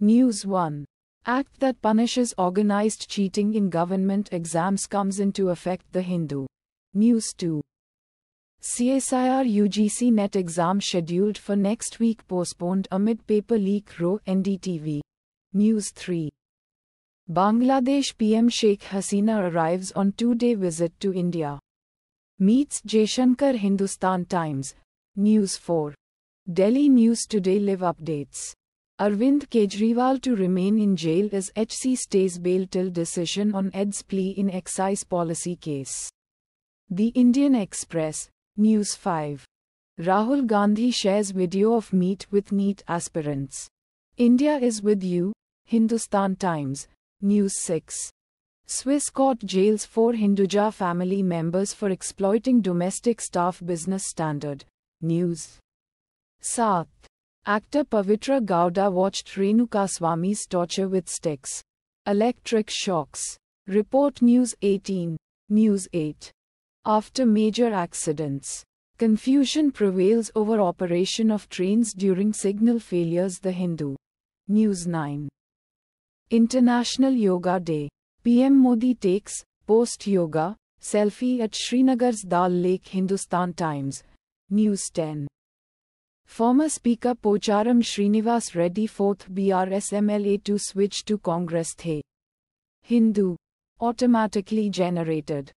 News 1. Act that punishes organized cheating in government exams comes into effect The Hindu. News 2. CSIR UGC NET exam scheduled for next week postponed amid paper leak row NDTV. News 3. Bangladesh PM Sheikh Hasina arrives on two-day visit to India. Meets Jaishankar Hindustan Times. News 4. Delhi News Today Live Updates. Arvind Kejriwal to remain in jail as HC stays bail till decision on ED's plea in excise policy case. The Indian Express, News 5. Rahul Gandhi shares video of meet with NEET aspirants. India is with you, Hindustan Times, News 6. Swiss court jails four Hinduja family members for exploiting domestic staff business standard. News. Sat. Actor Pavitra Gowda watched Renuka Swami's torture with sticks. Electric shocks. Report News 18. News 8. After major accidents. Confusion prevails over operation of trains during signal failures The Hindu. News 9. International Yoga Day. PM Modi takes post yoga selfie at Srinagar's Dal Lake Hindustan Times. News 10. Former Speaker Pocharam Srinivas Reddy fourth BRS MLA to switch to Congress the Hindu automatically generated